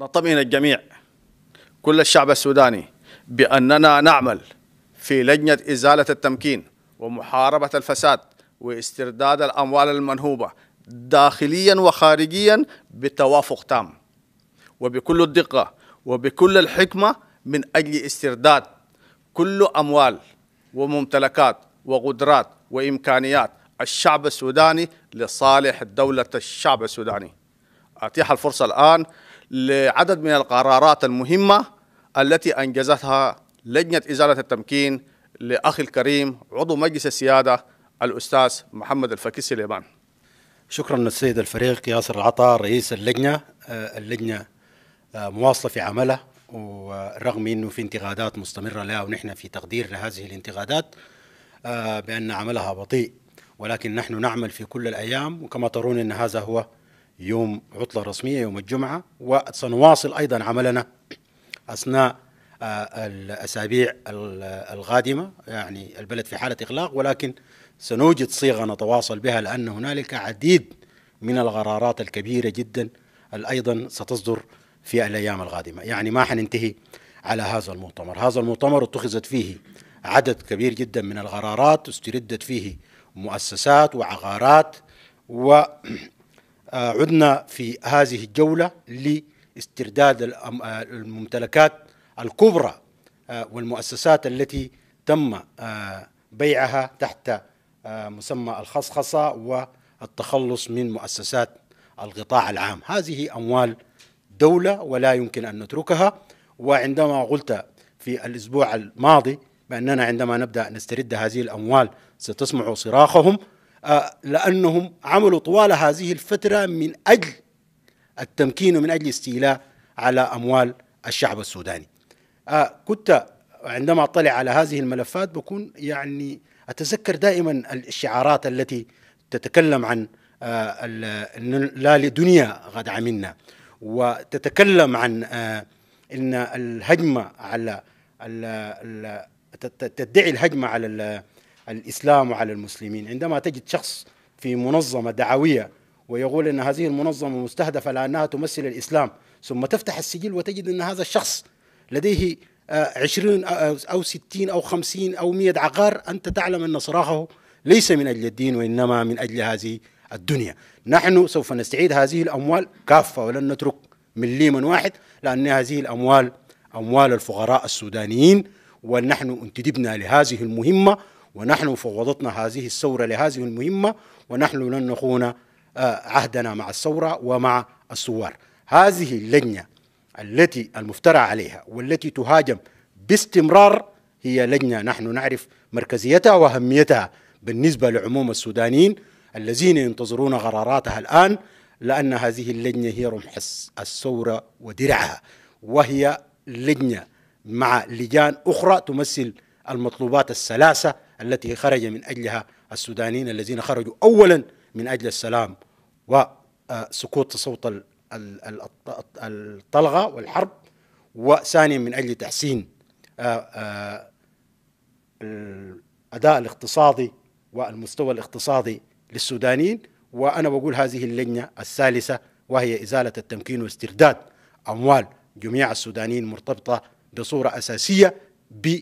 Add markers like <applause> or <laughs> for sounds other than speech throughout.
نطمئن الجميع كل الشعب السوداني بأننا نعمل في لجنة إزالة التمكين ومحاربة الفساد واسترداد الأموال المنهوبة داخليا وخارجيا بتوافق تام وبكل الدقة وبكل الحكمة من أجل استرداد كل أموال وممتلكات وقدرات وإمكانيات الشعب السوداني لصالح دولة الشعب السوداني أتيح الفرصة الآن لعدد من القرارات المهمة التي أنجزتها لجنة إزالة التمكين لأخي الكريم عضو مجلس السيادة الأستاذ محمد الفكي سليمان شكرا للسيد الفريق ياسر العطا رئيس اللجنة آه، اللجنة آه، مواصلة في عملها ورغم أنه في انتقادات مستمرة لها ونحن في تقدير لهذه الانتقادات آه، بأن عملها بطيء ولكن نحن نعمل في كل الأيام وكما ترون أن هذا هو يوم عطلة رسمية يوم الجمعة وسنواصل أيضا عملنا أثناء آه، الأسابيع القادمة يعني البلد في حالة إغلاق ولكن سنوجد صيغة نتواصل بها لأن هنالك عديد من القرارات الكبيرة جدا أيضا ستصدر في الأيام القادمة يعني ما حننتهي على هذا المؤتمر هذا المؤتمر اتخذت فيه عدد كبير جدا من القرارات استردت فيه مؤسسات وعقارات و عدنا في هذه الجولة لاسترداد الممتلكات الكبرى آه، والمؤسسات التي تم آه، بيعها تحت آه، مسمى الخصخصة والتخلص من مؤسسات القطاع العام هذه أموال دولة ولا يمكن أن نتركها وعندما قلت في الأسبوع الماضي بأننا عندما نبدأ نسترد هذه الأموال ستسمع صراخهم آه، لأنهم عملوا طوال هذه الفترة من أجل التمكين ومن أجل استيلاء على أموال الشعب السوداني آه، كنت عندما أطلع على هذه الملفات بكون يعني أتذكر دائما الشعارات التي تتكلم عن آه، لا لدنيا غد عملنا وتتكلم عن ان الهجمه على تدعي الهجمه على الإسلام وعلى المسلمين عندما تجد شخص في منظمة دعوية ويقول أن هذه المنظمة مستهدفة لأنها تمثل الإسلام ثم تفتح السجل وتجد أن هذا الشخص لديه آه، عشرين آه، أو ستين أو خمسين أو مئة عقار أنت تعلم أن صراخه ليس من أجل الدين وإنما من أجل هذه الدنيا نحن سوف نستعيد هذه الأموال كافة ولن نترك مليما واحد لأن هذه الأموال أموال الفقراء السودانيين ونحن انتدبنا لهذه المهمة ونحن فوضتنا هذه الثورة لهذه المهمة ونحن لن نخون آه، عهدنا مع الثورة ومع الثوار هذه اللجنة التي المفترى عليها والتي تهاجم باستمرار هي لجنة نحن نعرف مركزيتها وأهميتها بالنسبة لعموم السودانيين الذين ينتظرون قراراتها الآن لأن هذه اللجنة هي رمح الثورة ودرعها وهي لجنة مع لجان أخرى تمثل المطلوبات الثلاثة التي خرج من أجلها السودانيين الذين خرجوا أولا من أجل السلام وسقوط صوت الطلغة والحرب وثانيا من أجل تحسين آه، آه، الأداء الاقتصادي والمستوى الاقتصادي للسودانيين وأنا بقول هذه اللجنة الثالثة وهي إزالة التمكين واسترداد أموال جميع السودانيين مرتبطة بصورة أساسية ب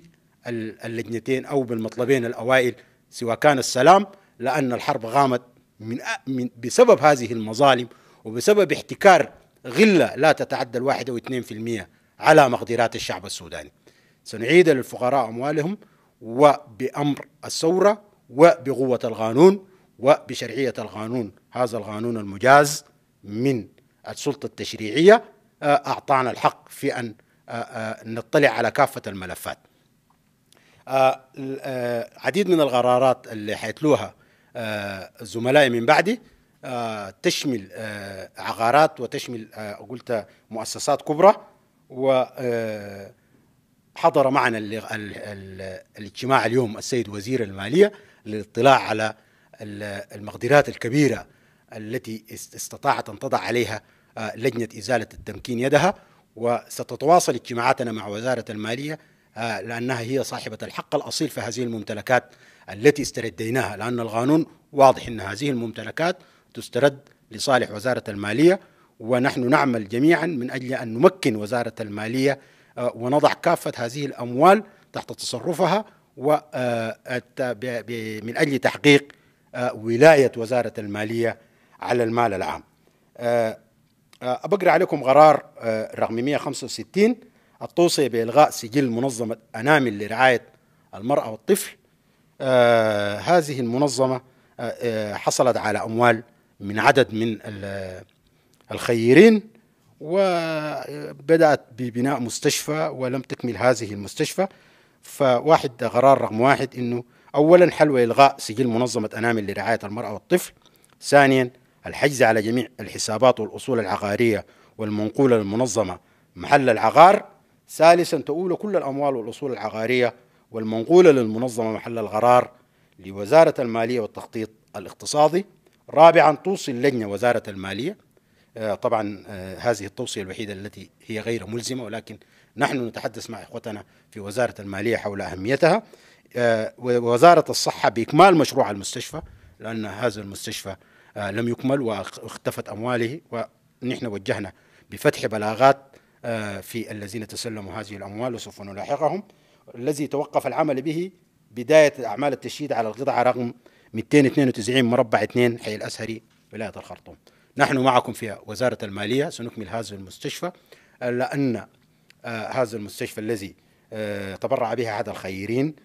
اللجنتين او بالمطلبين الاوائل سواء كان السلام لان الحرب غامت من بسبب هذه المظالم وبسبب احتكار غله لا تتعدى الواحد او 2% على مقدرات الشعب السوداني. سنعيد للفقراء اموالهم وبامر الثوره وبقوه القانون وبشرعيه القانون، هذا القانون المجاز من السلطه التشريعيه آه، اعطانا الحق في ان آه، آه، نطلع على كافه الملفات. آه، عديد من القرارات اللي حيتلوها آه، زملائي من بعدي آه، تشمل عقارات وتشمل قلت مؤسسات كبرى و حضر معنا الاجتماع اليوم السيد وزير الماليه للاطلاع على المقدرات الكبيره التي استطاعت ان تضع عليها لجنه ازاله التمكين يدها وستتواصل اجتماعاتنا مع وزاره الماليه آه، لأنها هي صاحبة الحق الأصيل في هذه الممتلكات التي استرديناها لأن القانون واضح أن هذه الممتلكات تسترد لصالح وزارة المالية ونحن نعمل جميعا من أجل أن نمكن وزارة المالية آه، ونضع كافة هذه الأموال تحت تصرفها آه، من أجل تحقيق ولاية وزارة المالية على المال العام أبقرأ عليكم قرار رقم 165 التوصية بإلغاء سجل منظمة أنامل لرعاية المرأة والطفل آه هذه المنظمة آه, آه، حصلت على أموال من عدد من الخيرين وبدأت ببناء مستشفى ولم تكمل هذه المستشفى فواحد قرار رقم واحد أنه أولا حل إلغاء سجل منظمة أنامل لرعاية المرأة والطفل ثانيا الحجز على جميع الحسابات والأصول العقارية والمنقولة للمنظمة محل العقار ثالثا تؤول كل الأموال والأصول العقارية والمنقولة للمنظمة محل القرار لوزارة المالية والتخطيط الاقتصادي رابعا توصي اللجنة وزارة المالية آه، طبعا آه، هذه التوصية الوحيدة التي هي غير ملزمة ولكن نحن نتحدث مع إخوتنا في وزارة المالية حول أهميتها آه، وزارة الصحة بإكمال مشروع المستشفى لأن هذا المستشفى لم يكمل واختفت أمواله ونحن وجهنا بفتح بلاغات آه، في الذين تسلموا هذه الأموال وسوف نلاحقهم الذي توقف العمل به بداية أعمال التشييد على القطعة رقم 292 مربع 2 حي الأزهري ولاية الخرطوم نحن معكم في وزارة المالية سنكمل هذا المستشفى لأن آه، هذا المستشفى الذي آه، تبرع به أحد الخيرين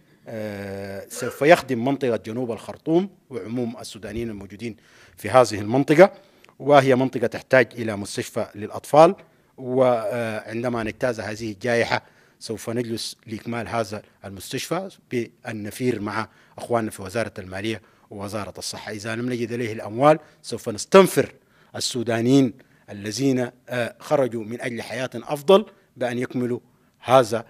سوف يخدم منطقة جنوب الخرطوم وعموم السودانيين الموجودين في هذه المنطقة وهي منطقة تحتاج إلى مستشفى للأطفال وعندما نجتاز هذه الجائحة سوف نجلس لإكمال هذا المستشفى بالنفير مع أخواننا في وزارة المالية ووزارة الصحة إذا لم نجد إليه الأموال سوف نستنفر السودانيين الذين آه، خرجوا من أجل حياة أفضل بأن يكملوا هذا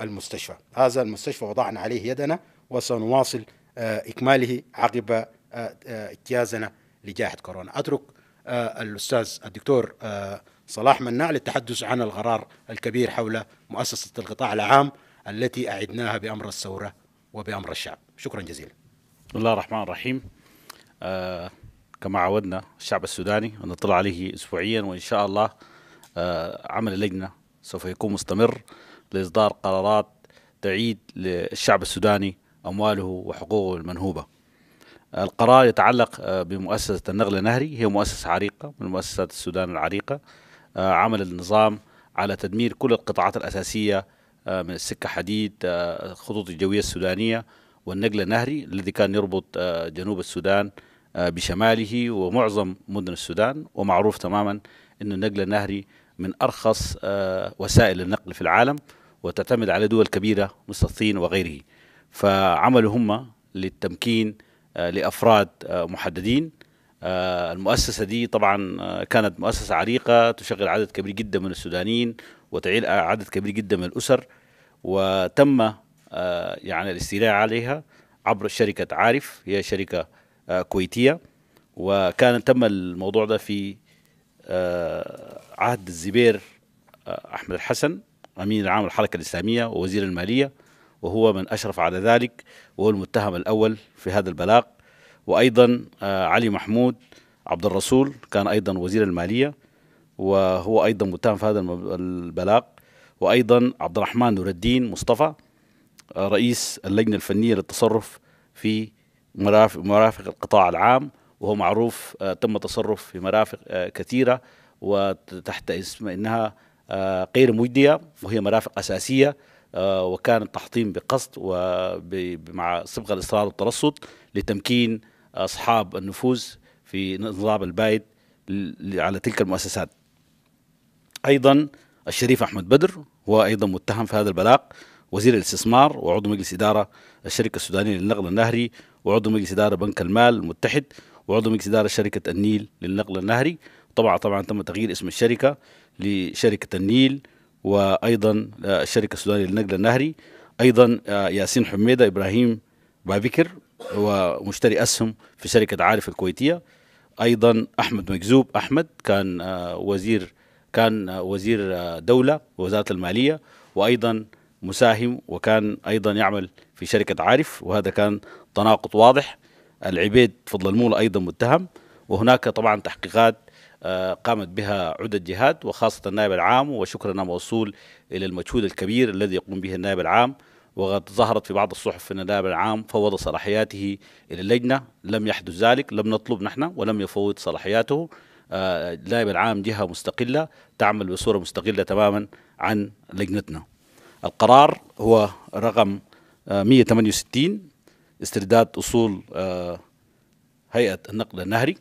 المستشفى هذا المستشفى وضعنا عليه يدنا وسنواصل آه، إكماله عقب آه، اجتيازنا لجائحة كورونا أترك الأستاذ الدكتور صلاح مناع للتحدث عن القرار الكبير حول مؤسسة القطاع العام التي أعدناها بأمر الثورة وبأمر الشعب شكرا جزيلا بسم الله الرحمن الرحيم آه كما عودنا الشعب السوداني نطلع عليه أسبوعيا وإن شاء الله آه عمل اللجنة سوف يكون مستمر لإصدار قرارات تعيد للشعب السوداني أمواله وحقوقه المنهوبة القرار يتعلق آه، بمؤسسة النقل النهري هي مؤسسة عريقة من مؤسسات السودان العريقة آه، عمل النظام على تدمير كل القطاعات الأساسية آه، من السكة حديد الخطوط آه، الجوية السودانية والنقل النهري الذي كان يربط جنوب السودان بشماله ومعظم مدن السودان ومعروف تماما أن النقل النهري من أرخص وسائل النقل في العالم وتعتمد على دول كبيرة مثل الصين وغيره فعملوا هم للتمكين لأفراد محددين آه، المؤسسة دي طبعا آه، كانت مؤسسة عريقة تشغل عدد كبير جدا من السودانيين وتعيل عدد كبير جدا من الأسر وتم آه، يعني الاستيلاء عليها عبر شركة عارف هي شركة كويتية وكان تم الموضوع ده في عهد الزبير أحمد الحسن أمين العام الحركة الإسلامية ووزير المالية وهو من أشرف على ذلك وهو المتهم الأول في هذا البلاغ وايضا آه، علي محمود عبد الرسول كان ايضا وزير الماليه وهو ايضا متهم في هذا البلاغ وايضا عبد الرحمن نور الدين مصطفى آه، رئيس اللجنه الفنيه للتصرف في مرافق مرافق القطاع العام وهو معروف آه، تم تصرف في مرافق كثيره وتحت اسم انها غير مجديه وهي مرافق اساسيه وكان التحطيم بقصد ومع صبغه الاصرار والترصد لتمكين أصحاب النفوذ في نظام البايد على تلك المؤسسات أيضا الشريف أحمد بدر هو أيضا متهم في هذا البلاغ وزير الاستثمار وعضو مجلس إدارة الشركة السودانية للنقل النهري وعضو مجلس إدارة بنك المال المتحد وعضو مجلس إدارة شركة النيل للنقل النهري طبعا طبعا تم تغيير اسم الشركة لشركة النيل وأيضا آه، الشركة السودانية للنقل النهري أيضا آه، ياسين حميدة إبراهيم بابكر هو مشتري اسهم في شركه عارف الكويتيه ايضا احمد مجذوب احمد كان آه، وزير كان آه، وزير آه، دوله وزاره الماليه وايضا مساهم وكان ايضا يعمل في شركه عارف وهذا كان تناقض واضح العبيد فضل المولى ايضا متهم وهناك طبعا تحقيقات قامت بها عدة جهات وخاصة النائب العام وشكرنا موصول إلى المجهود الكبير الذي يقوم به النائب العام وقد ظهرت في بعض الصحف أن اللاعب العام فوض صلاحياته إلى اللجنة لم يحدث ذلك لم نطلب نحن ولم يفوض صلاحياته آه، اللاعب العام جهة مستقلة تعمل بصورة مستقلة تماما عن لجنتنا القرار هو رقم 168 آه، استرداد أصول آه، هيئة النقل النهري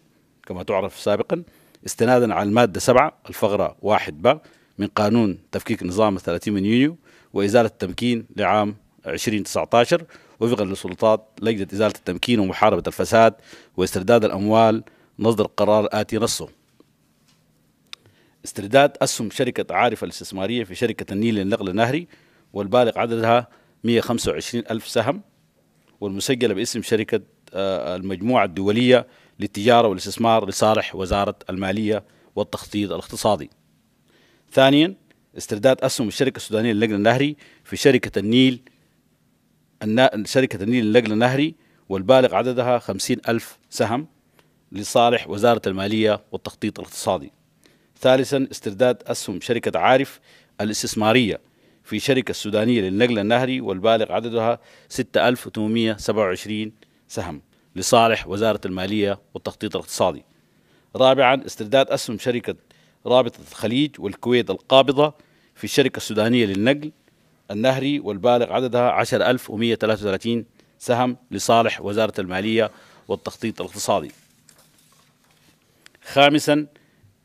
كما تعرف سابقا استنادا على المادة 7 الفقرة 1 ب من قانون تفكيك نظام 30 من يونيو وإزالة التمكين لعام 2019 وفقا لسلطات لجنة إزالة التمكين ومحاربة الفساد واسترداد الأموال نصدر قرار آتي نصه استرداد أسهم شركة عارفة الاستثمارية في شركة النيل للنقل النهري والبالغ عددها 125 ألف سهم والمسجلة باسم شركة آه، المجموعة الدولية للتجارة والاستثمار لصالح وزارة المالية والتخطيط الاقتصادي ثانيا استرداد أسهم الشركة السودانية للنقل النهري في شركة النيل شركة النيل للنقل النهري والبالغ عددها خمسين ألف سهم لصالح وزارة المالية والتخطيط الاقتصادي ثالثا استرداد أسهم شركة عارف الاستثمارية في شركة السودانية للنقل النهري والبالغ عددها 6827 سهم لصالح وزارة المالية والتخطيط الاقتصادي رابعا استرداد أسهم شركة رابطة الخليج والكويت القابضة في الشركة السودانية للنقل النهري والبالغ عددها 10133 سهم لصالح وزارة المالية والتخطيط الاقتصادي خامسا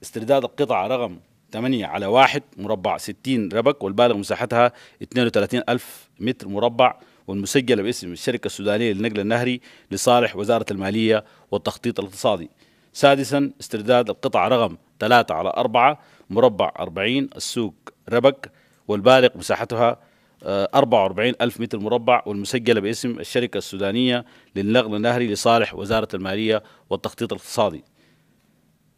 استرداد القطع رقم 8 على 1 مربع 60 ربك والبالغ مساحتها 32000 متر مربع والمسجلة باسم الشركة السودانية للنقل النهري لصالح وزارة المالية والتخطيط الاقتصادي سادسا استرداد القطع رقم 3 على 4 مربع 40 السوق ربك والبالغ مساحتها 44 آه، ألف متر مربع والمسجلة باسم الشركة السودانية للنقل النهري لصالح وزارة المالية والتخطيط الاقتصادي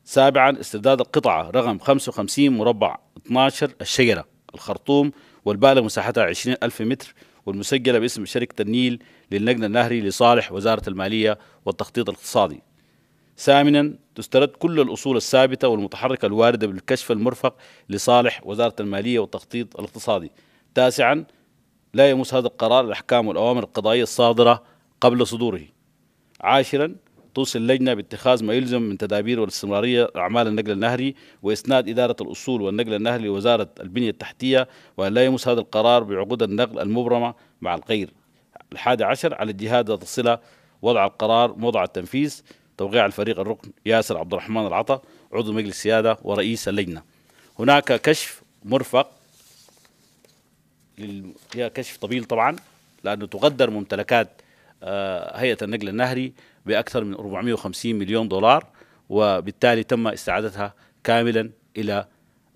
سابعا استرداد القطعة رقم 55 مربع 12 الشجرة الخرطوم والبالغ مساحتها 20 ألف متر والمسجلة باسم شركة النيل للنقل النهري لصالح وزارة المالية والتخطيط الاقتصادي ثامنا تسترد كل الأصول الثابتة والمتحركة الواردة بالكشف المرفق لصالح وزارة المالية والتخطيط الاقتصادي تاسعا لا يمس هذا القرار الأحكام والأوامر القضائية الصادرة قبل صدوره عاشرا توصي اللجنة باتخاذ ما يلزم من تدابير والاستمرارية أعمال النقل النهري وإسناد إدارة الأصول والنقل النهري لوزارة البنية التحتية وأن لا يمس هذا القرار بعقود النقل المبرمة مع الغير الحادي عشر على الجهاد ذات الصلة وضع القرار موضع التنفيذ توقيع الفريق الركن ياسر عبد الرحمن العطا عضو مجلس السيادة ورئيس اللجنة هناك كشف مرفق فيها كشف طويل طبعا لأنه تقدر ممتلكات آه، هيئة النقل النهري بأكثر من 450 مليون دولار وبالتالي تم استعادتها كاملا إلى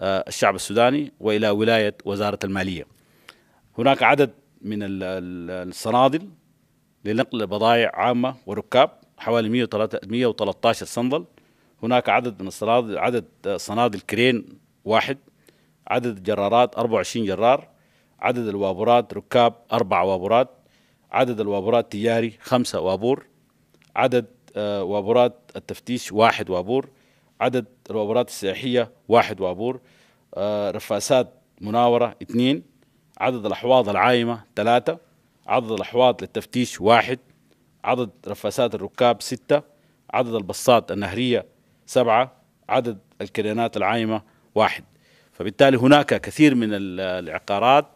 آه، الشعب السوداني وإلى ولاية وزارة المالية هناك عدد من الصنادل لنقل بضائع عامة وركاب حوالي 113 صندل هناك عدد من الصنادل عدد آه، صنادل كرين واحد عدد جرارات 24 جرار عدد الوابورات ركاب أربع وابورات عدد الوابورات تجاري خمسة وابور عدد آه، وابورات التفتيش واحد وابور عدد الوابورات السياحية واحد وابور آه، رفاسات مناورة اثنين عدد الأحواض العايمة ثلاثة عدد الأحواض للتفتيش واحد عدد رفاسات الركاب ستة عدد البصات النهرية سبعة عدد الكرينات العايمة واحد فبالتالي هناك كثير من العقارات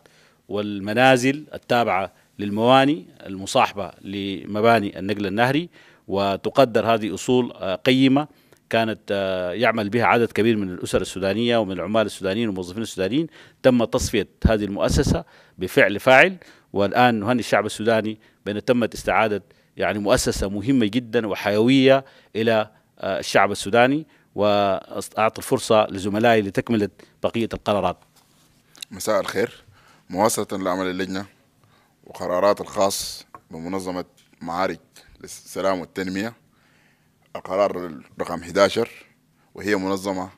والمنازل التابعة للمواني المصاحبة لمباني النقل النهري وتقدر هذه أصول آه، قيمة كانت آه، يعمل بها عدد كبير من الأسر السودانية ومن العمال السودانيين والموظفين السودانيين تم تصفية هذه المؤسسة بفعل فاعل والآن نهني الشعب السوداني بأن تمت استعادة يعني مؤسسة مهمة جدا وحيوية إلى آه، الشعب السوداني وأعطي الفرصة لزملائي لتكملة بقية القرارات مساء الخير مواصلة لعمل اللجنة وقرارات الخاص بمنظمة معارك للسلام والتنمية القرار رقم 11 وهي منظمة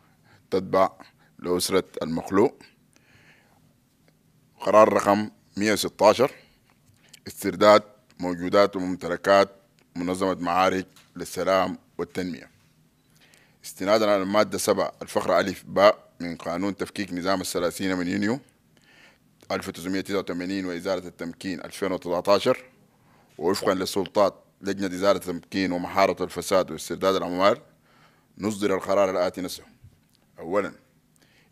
تتبع لأسرة المخلوق قرار رقم 116 استرداد موجودات وممتلكات منظمة معارك للسلام والتنمية استنادا على المادة 7 الفقرة ألف باء من قانون تفكيك نظام الثلاثين من يونيو 1989 وإزالة التمكين 2013 ووفقا للسلطات لجنة إزالة التمكين ومحاربة الفساد واسترداد الأموال نصدر القرار الآتي نفسه أولا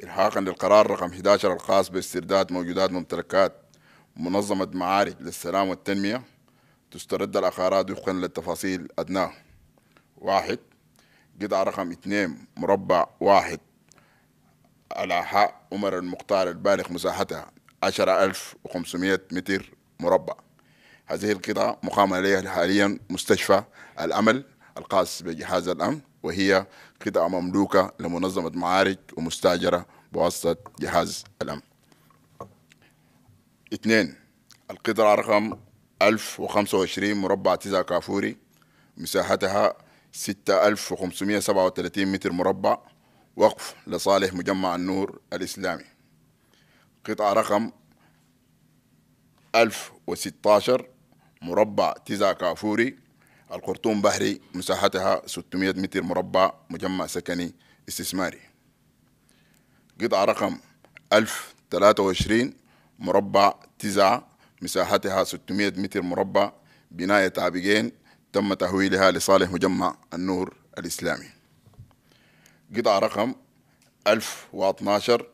إلحاقا للقرار رقم 11 الخاص باسترداد موجودات ممتلكات منظمة معارك للسلام والتنمية تسترد الأخارات وفقا للتفاصيل أدناه واحد قطعة رقم اثنين مربع واحد على حق عمر المختار البالغ مساحتها 10500 متر مربع هذه القطعة مقام عليها حاليا مستشفى الأمل القاس بجهاز الأمن وهي قطعة مملوكة لمنظمة معارج ومستاجرة بواسطة جهاز الأمن اثنين القطعة رقم 1025 مربع تزا كافوري مساحتها 6537 متر مربع وقف لصالح مجمع النور الإسلامي قطعة رقم 1016 مربع تزا كافوري الخرطوم بحري مساحتها 600 متر مربع مجمع سكني استثماري قطعة رقم 1023 مربع تزعة مساحتها 600 متر مربع بناية تعبيقين تم تهويلها لصالح مجمع النور الإسلامي قطعة رقم 1012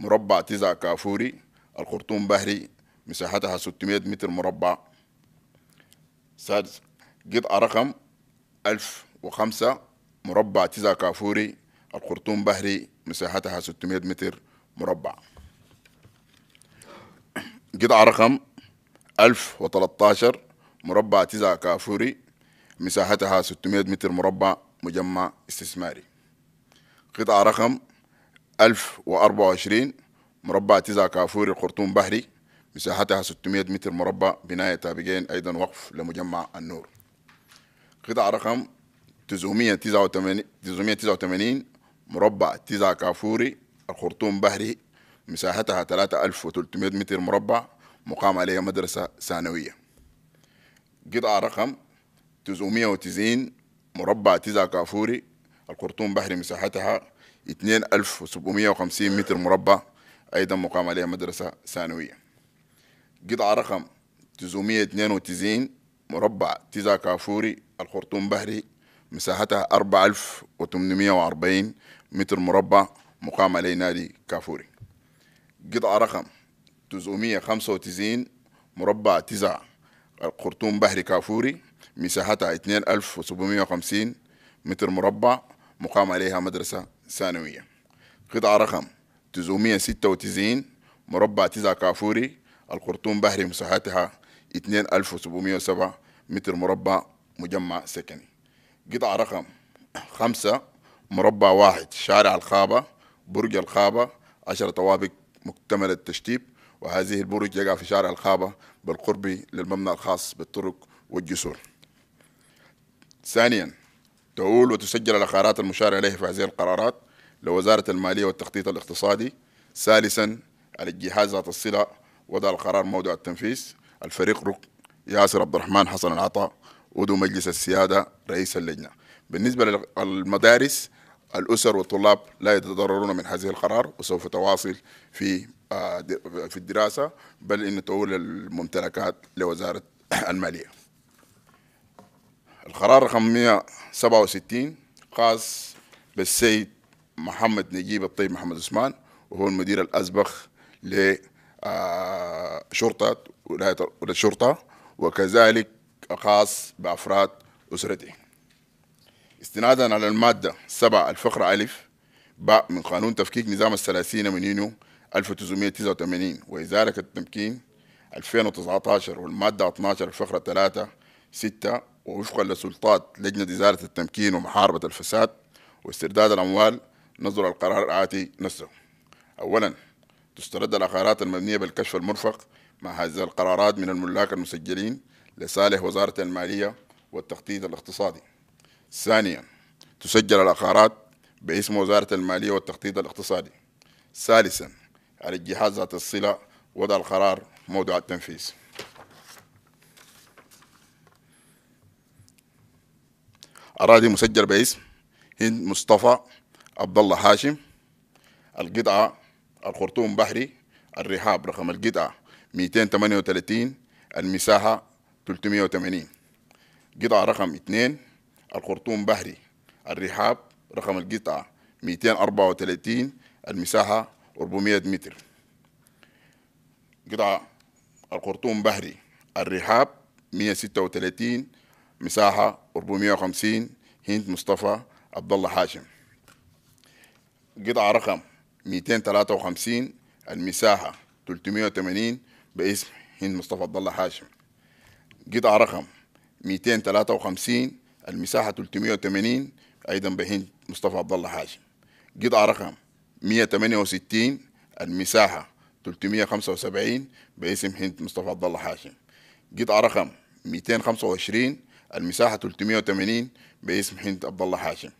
مربع تزع كافوري الخرطوم بحري مساحتها 600 متر مربع سادس قطعة رقم 1005 مربع تزع كافوري الخرطوم بحري مساحتها 600 متر مربع قطعة رقم 1013 مربع تزع كافوري مساحتها 600 متر مربع مجمع استثماري قطعة رقم 1024 مربع تزع كافوري الخرطوم بحري مساحتها 600 متر مربع بناية تابقين أيضا وقف لمجمع النور قطع رقم 989 989 مربع تزع كافوري الخرطوم بحري مساحتها 3300 متر مربع مقام عليها مدرسة ثانوية قطعة رقم 990 مربع تزع كافوري الخرطوم بحري مساحتها 2750 متر مربع أيضا مقام عليها مدرسة ثانوية قطعة رقم 992 مربع تيزا كافوري الخرطوم بحري مساحتها 4840 متر مربع مقام عليه نادي كافوري قطعة رقم 995 مربع تزع الخرطوم بحري كافوري مساحتها 2750 متر مربع مقام عليها مدرسة ثانوية قطعة رقم 996 مربع 9 كافوري الخرطوم بحري مساحتها 2707 متر مربع مجمع سكني قطعة رقم خمسة مربع واحد شارع الخابة برج الخابة عشر طوابق مكتملة التشتيب وهذه البرج يقع في شارع الخابة بالقرب للمبنى الخاص بالطرق والجسور ثانياً تؤول وتسجل الأخارات المشار إليه في هذه القرارات لوزارة المالية والتخطيط الاقتصادي ثالثا على الجهاز ذات الصلة وضع القرار موضع التنفيذ الفريق رك ياسر عبد الرحمن حسن العطاء عضو مجلس السيادة رئيس اللجنة بالنسبة للمدارس الأسر والطلاب لا يتضررون من هذه القرار وسوف تواصل في آه، في الدراسة بل إن تؤول الممتلكات لوزارة <laughs> المالية القرار رقم 167 خاص بالسيد محمد نجيب الطيب محمد عثمان وهو المدير الاسبق لشرطه آه، ولايه الشرطه وكذلك خاص بافراد اسرته. استنادا على الماده 7 الفقره الف باء من قانون تفكيك نظام الثلاثين من يونيو 1989 وإزالة التمكين 2019 والمادة 12 الفقرة 3 6 ووفقا لسلطات لجنة إزالة التمكين ومحاربة الفساد واسترداد الأموال نظر القرار الآتي نفسه أولا تسترد العقارات المبنية بالكشف المرفق مع هذه القرارات من الملاك المسجلين لصالح وزارة المالية والتخطيط الاقتصادي ثانيا تسجل العقارات باسم وزارة المالية والتخطيط الاقتصادي ثالثا على الجهات ذات الصلة وضع القرار موضوع التنفيذ اراضي مسجل باسم هند مصطفى عبد الله هاشم القطعه الخرطوم بحري الرحاب رقم القطعه 238 المساحه 380 قطعه رقم 2 الخرطوم بحري الرحاب رقم القطعه 234 المساحه 400 متر قطعه الخرطوم بحري الرحاب 136 مساحه 450 هند مصطفى عبد الله حاشم قطعة رقم 253 المساحة 380 باسم هند مصطفى عبد الله حاشم قطعة رقم 253 المساحة 380 أيضا بهند مصطفى عبد الله حاشم قطعة رقم 168 المساحة 375 باسم هند مصطفى عبد الله حاشم قطعة رقم 225 المساحة 380 باسم حنت عبد الله حاشم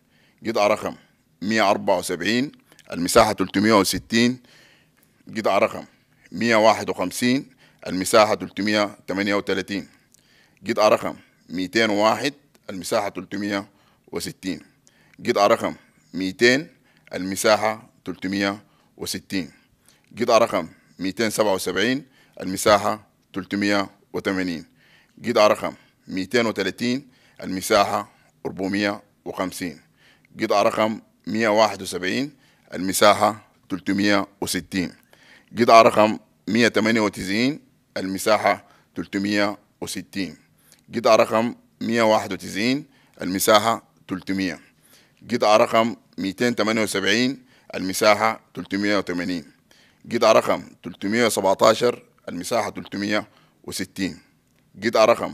قطعة رقم 174 المساحة 360 قطعة رقم 151 المساحة 338 قطعة رقم 201 المساحة 360 قطعة رقم 200 المساحة 360 قطعة رقم 277 المساحة 380 قطعة رقم 230 المساحة 450 قطعة رقم 171 المساحة 360 قطعة رقم 198 المساحة 360 قطعة رقم 191 المساحة 300 قطعة رقم 278 المساحة 380 قطعة رقم 317 المساحة 360 قطعة رقم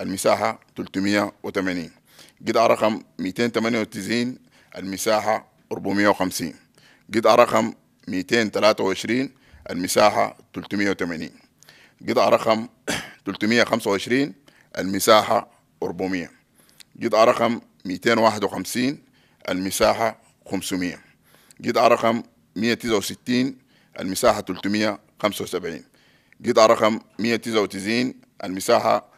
المساحة 380 قطعة رقم 298 المساحة 450 قطعة رقم 223 المساحة 380 قطعة رقم 325 <clears throat> المساحة 400 قطعة رقم 251 المساحة 500 قطعة رقم 169 المساحة 375 قطعة رقم 199 المساحة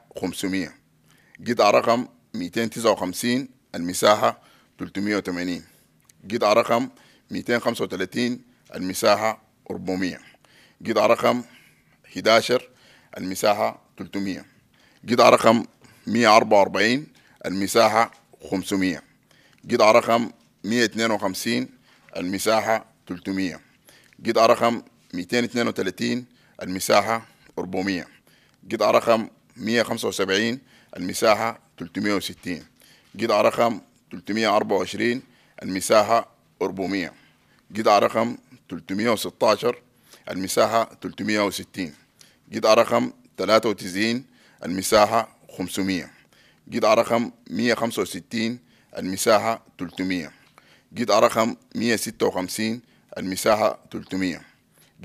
500 قطعة رقم 259 المساحة 380 قطعة رقم 235 المساحة 400 قطعة رقم 11 المساحة 300 قطعة رقم 144 المساحة 500 قطعة رقم 152 المساحة 300 قطعة رقم 232 المساحة 400 قطعة رقم 175 المساحة 360 قطعة رقم 324 المساحة 400 قطعة رقم 316 المساحة 360 قطعة رقم 93 المساحة 500 قطعة رقم 165 المساحة 300 قطعة رقم 156 المساحة 300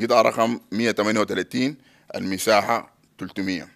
قطعة رقم 138 المساحة 300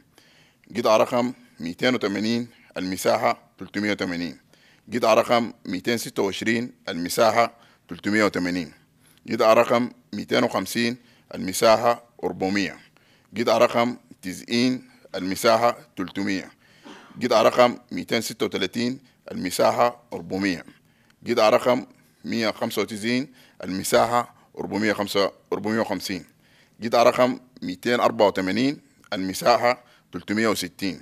قطعة رقم 280 المساحة 380 قطعة رقم 226 المساحة 380 قطعة رقم 250 المساحة 400 قطعة رقم 90 المساحة 300 قطعة رقم 236 المساحة 400 قطعة رقم 195 المساحة 450 قطعة رقم 284 المساحة 360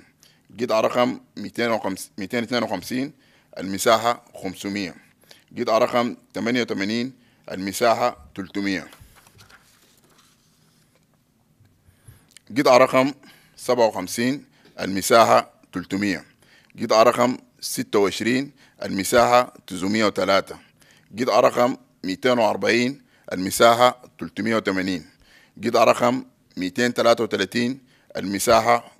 قطعة رقم 252 المساحة 500 قطعة رقم 88 المساحة 300 قطعة رقم 57 المساحة 300 قطعة رقم 26 المساحة 903 قطعة رقم 240 المساحة 380 قطعة رقم 233 المساحة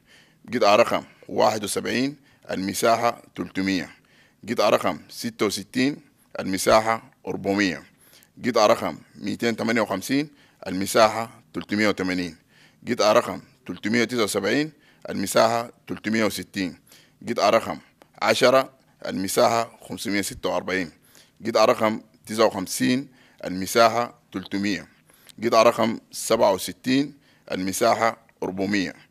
قطعة رقم واحد وسبعين المساحة تلتمية قطعة رقم ستة وستين المساحة أربعمية قطعة رقم ميتين تمانية وخمسين المساحة تلتمية وتمانين قطعة رقم تلتمية تسعة وسبعين المساحة تلتمية وستين قطعة رقم عشرة المساحة خمسمية ستة وأربعين قطعة رقم تسعة وخمسين المساحة تلتمية قطعة رقم سبعة وستين المساحة أربعمية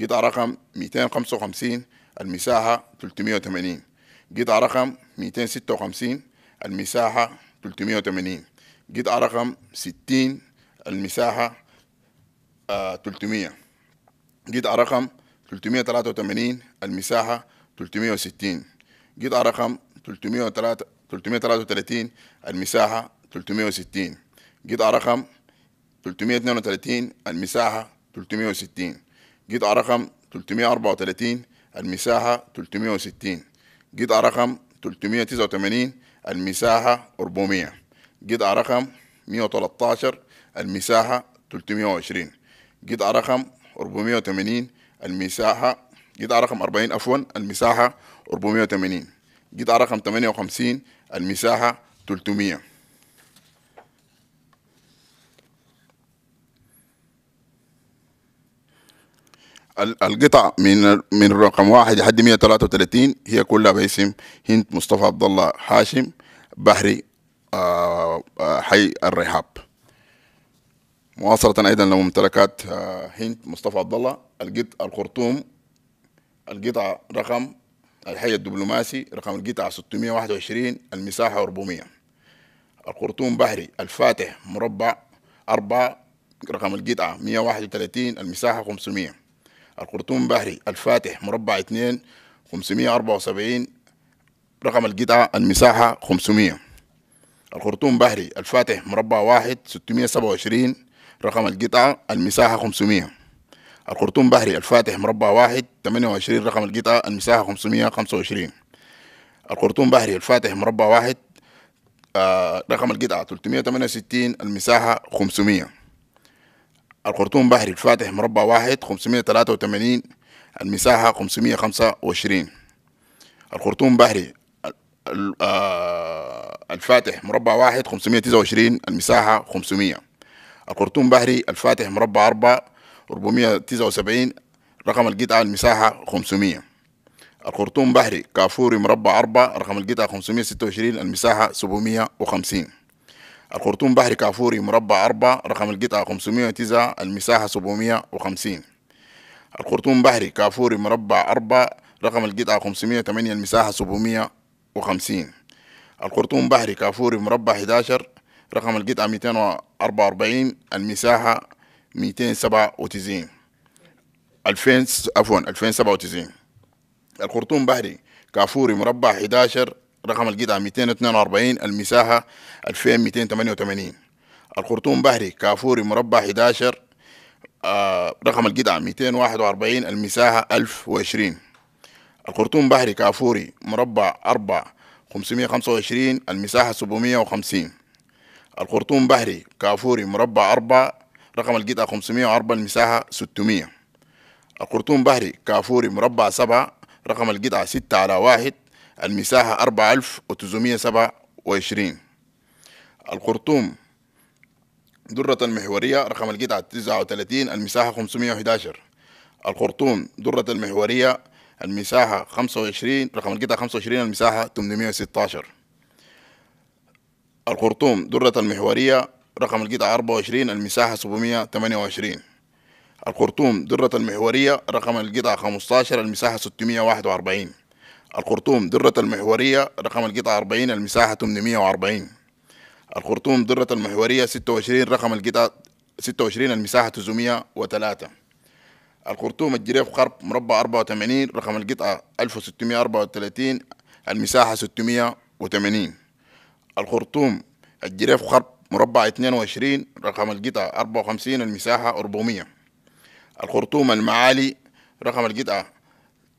قطعة رقم 255 المساحة 380 قطعة رقم 256 المساحة 380 قطعة رقم 60 المساحة 300 قطعة آه، رقم 383 المساحة 360 قطعة رقم 333 المساحة 360 قطعة رقم 332 المساحة 360 قطعة رقم 334 المساحة 360 قطعة رقم 389 المساحة 400 قطعة رقم 113 المساحة 320 قطعة رقم 480 المساحة قطعة رقم 40 عفوا المساحة 480 قطعة رقم 58 المساحة 300 القطع من من رقم واحد لحد 133 هي كلها باسم هند مصطفى عبد الله هاشم بحري آه، آه، حي الرحاب مواصلة أيضا لممتلكات آه، هند مصطفى عبد الله القط الخرطوم القطعة رقم الحي الدبلوماسي رقم القطعة 621 المساحة 400 الخرطوم بحري الفاتح مربع 4 رقم القطعة 131 المساحة 500 الخرطوم بحري الفاتح مربع اثنين خمسمية أربعة وسبعين رقم القطعة المساحة خمسمية الخرطوم بحري الفاتح مربع واحد ستمية سبعة وعشرين رقم القطعة المساحة خمسمية الخرطوم بحري الفاتح مربع واحد تمانية وعشرين رقم القطعة المساحة خمسمية خمسة وعشرين الخرطوم بحري الفاتح مربع واحد آه رقم القطعة وستين المساحة خمسمية الخرطوم بحري الفاتح مربع واحد خمسمية تلاتة وتمانين المساحة خمسمية خمسة وعشرين الخرطوم بحري آه، الفاتح مربع واحد خمسمية تسعة وعشرين المساحة خمسمية الخرطوم بحري الفاتح مربع أربعة أربعمية تسعة وسبعين رقم القطعة المساحة خمسمية الخرطوم بحري كافوري مربع أربعة رقم القطعة خمسمية ستة وعشرين المساحة سبعمية وخمسين الخرطوم بحري كافوري مربع أربعة رقم القطعة 509 المساحة 750 الخرطوم بحري كافوري مربع أربعة رقم القطعة 508 المساحة 750 الخرطوم بحري كافوري مربع 11 رقم القطعة 244 المساحة 297 2000 عفوا 2097 الخرطوم بحري كافوري مربع 11 رقم القطعة 242 المساحة 2288 الخرطوم بحري كافوري مربع 11 آه رقم القطعة 241 المساحة 1020 الخرطوم بحري كافوري مربع 4 525 المساحة 750 الخرطوم بحري كافوري مربع 4 رقم القطعة 504 المساحة 600 الخرطوم بحري كافوري مربع 7 رقم القطعة 6 على 1 المساحة 4927 القرطوم درة المحورية رقم القطعة 39 المساحة 511 الخرطوم درة المحورية المساحة 25 رقم القطعة 25 المساحة 816 الخرطوم درة المحورية رقم القطعة 24 المساحة 728 الخرطوم درة المحورية رقم القطعة 15 المساحة 641 الخرطوم درة المحورية رقم القطعة 40 المساحة 840 الخرطوم درة المحورية 26 رقم القطعة 26 المساحة 903 الخرطوم الجريف خرب مربع 84 رقم القطعة 1634 المساحة 680 الخرطوم الجريف خرب مربع 22 رقم القطعة 54 المساحة 400 الخرطوم المعالي رقم القطعة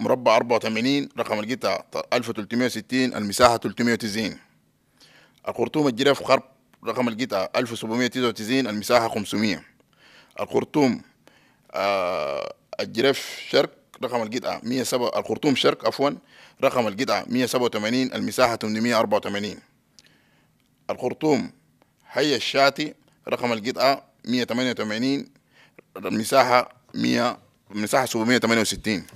مربع 84 رقم القطع 1360 المساحة 390 الخرطوم الجرف خرب رقم القطع 1799 المساحة 500 الخرطوم آه الجرف شرق رقم القطعة 107 الخرطوم شرق عفوا رقم القطعة 187 المساحة 884 الخرطوم حي الشاتي رقم القطعة 188 المساحة 100 المساحة 768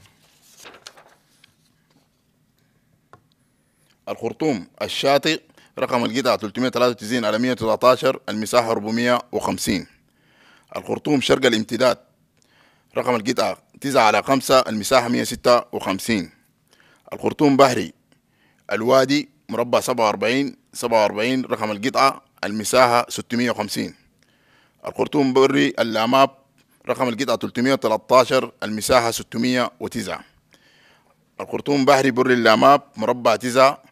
الخرطوم الشاطئ رقم القطعة 393 على 119 المساحة 450 الخرطوم شرق الامتداد رقم القطعة 9 على 5 المساحة 156 الخرطوم بحري الوادي مربع 47 47 رقم القطعة المساحة 650 الخرطوم بري اللاماب رقم القطعة 313 المساحة 609 الخرطوم بحري بري اللاماب مربع 9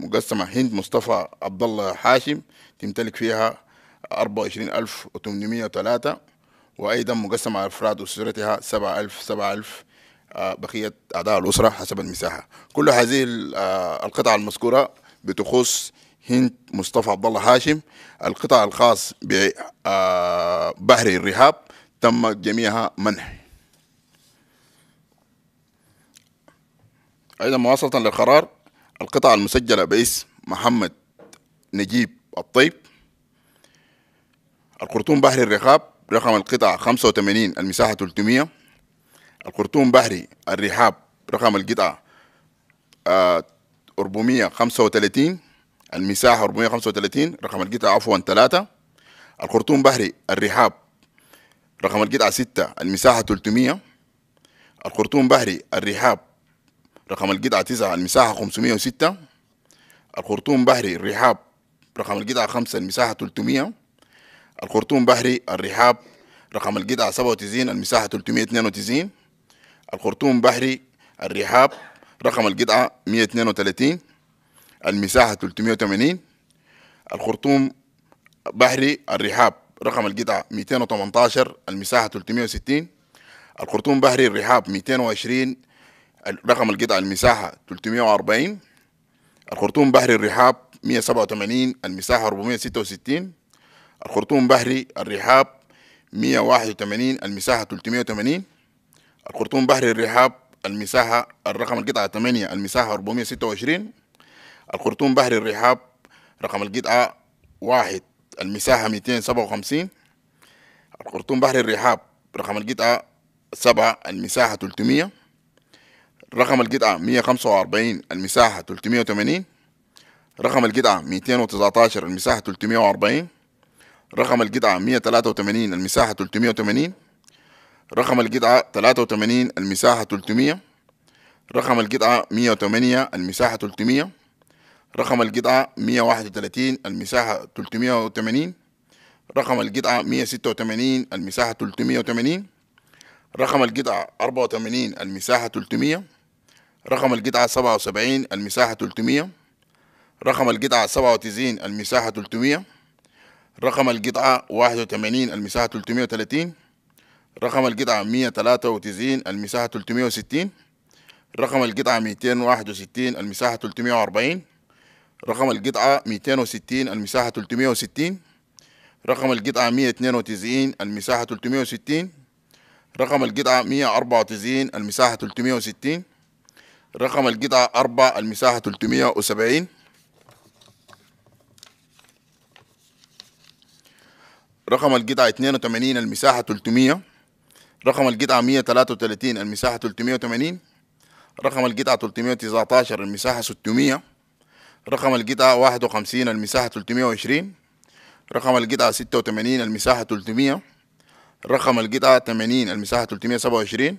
مقسمة هند مصطفى عبد الله حاشم تمتلك فيها 24803 وأيضا مقسمة على أفراد أسرتها 7000 7000 بقية أعضاء الأسرة حسب المساحة كل هذه آه، القطع المذكورة بتخص هند مصطفى عبد الله هاشم القطع الخاص ببحر آه، الرهاب تم جميعها منح أيضا مواصلة للقرار القطعة المسجلة باسم محمد نجيب الطيب القرطوم بحري الرخاب رقم القطعة 85 المساحة 300 القرطوم بحري الرحاب رقم القطعة 435 آه، المساحة 435 رقم القطعة عفوا 3 القرطوم بحري الرحاب رقم القطعة 6 المساحة 300 القرطوم بحري الرحاب رقم القطعة تسعة المساحة خمسمية وستة الخرطوم بحري الرحاب رقم القطعة خمسة المساحة تلتمية الخرطوم بحري الرحاب رقم القطعة سبعة وتسعين المساحة تلتمية اتنين وتسعين الخرطوم بحري الرحاب رقم القطعة مية اتنين وتلاتين المساحة تلتمية وثمانين الخرطوم بحري الرحاب رقم القطعة ميتين وتمنتاشر المساحة تلتمية وستين الخرطوم بحري الرحاب ميتين وعشرين رقم القطع المساحة 340 الخرطوم بحري الرحاب 187 المساحة 466 الخرطوم بحري الرحاب 181 المساحة 380 الخرطوم بحري الرحاب المساحة الرقم القطعة 8 المساحة 426 الخرطوم بحري الرحاب رقم القطعة 1 المساحة 257 الخرطوم بحري الرحاب رقم القطعة 7 المساحة 300 رقم القطعة 145 المساحة 380 رقم القطعة 219 المساحة 340 رقم القطعة 183 المساحة 380 رقم القطعة 83 المساحة 300 رقم القطعة 108 المساحة 300 رقم القطعة 131 المساحة 380 رقم القطعة 186 المساحة 380 رقم القطعة 84 المساحة 300 رقم القطعة سبعة وسبعين المساحة تلتمية رقم القطعة سبعة وتسعين المساحة تلتمية رقم القطعة واحد وثمانين المساحة تلتمية وتلاتين رقم القطعة مية تلاتة وتسعين المساحة تلتمية وستين رقم القطعة ميتين واحد وستين المساحة تلتمية وأربعين رقم القطعة ميتين وستين المساحة تلتمية وستين رقم القطعة مية اتنين وتسعين المساحة تلتمية وستين رقم القطعة مية أربعة وتسعين المساحة تلتمية وستين رقم القطعة أربعة المساحة تلتمية وسبعين رقم القطعة اثنين وثمانين المساحة تلتمية رقم القطعة مية ثلاثة وثلاثين المساحة تلتمية وثمانين رقم القطعة تلتمية عشر المساحة ستمية رقم القطعة واحد وخمسين المساحة تلتمية وعشرين رقم القطعة ستة وثمانين المساحة تلتمية رقم القطعة تمانين المساحة تلتمية سبعة وعشرين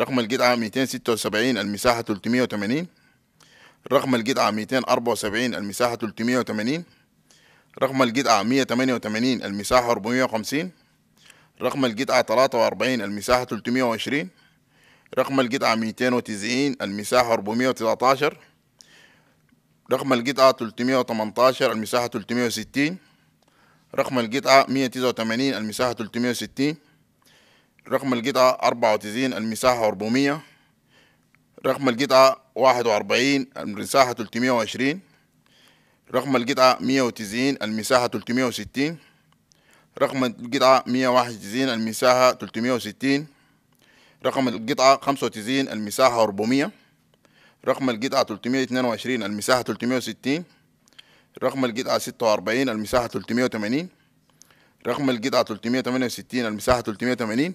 رقم القطعة 276 المساحة 380 رقم القطعة 274 المساحة 380 رقم القطعة 188 المساحة 450 رقم القطعة 43 المساحة 320 رقم القطعة 290 المساحة 413 رقم القطعة 318 المساحة 360 رقم القطعة 189 المساحة 360 رقم القطعة أربعة وتسعين المساحة أربعمية رقم القطعة واحد وأربعين المساحة تلتمية وعشرين رقم القطعة مية وتسعين المساحة تلتمية وستين رقم القطعة مية واحد وتسعين المساحة تلتمية وستين رقم القطعة خمسة وتسعين المساحة أربعمية رقم القطعة تلتمية اتنين وعشرين المساحة تلتمية وستين رقم القطعة ستة وأربعين المساحة تلتمية وتمانين رقم القطعة تلتمية تمانية وستين المساحة تلتمية وثمانين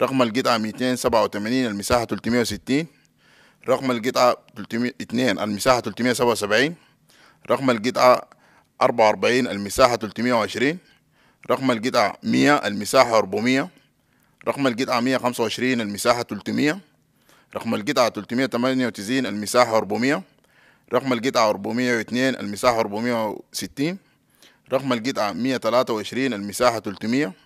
رقم القطعة 287 المساحة 360 رقم القطعة 302 المساحة 377 رقم القطعة 44 المساحة 320 رقم القطعة 100 المساحة 400 رقم القطعة 125 المساحة 300 رقم القطعة 398 المساحة 400 رقم القطعة 402 المساحة 460 رقم القطعة 123 المساحة 300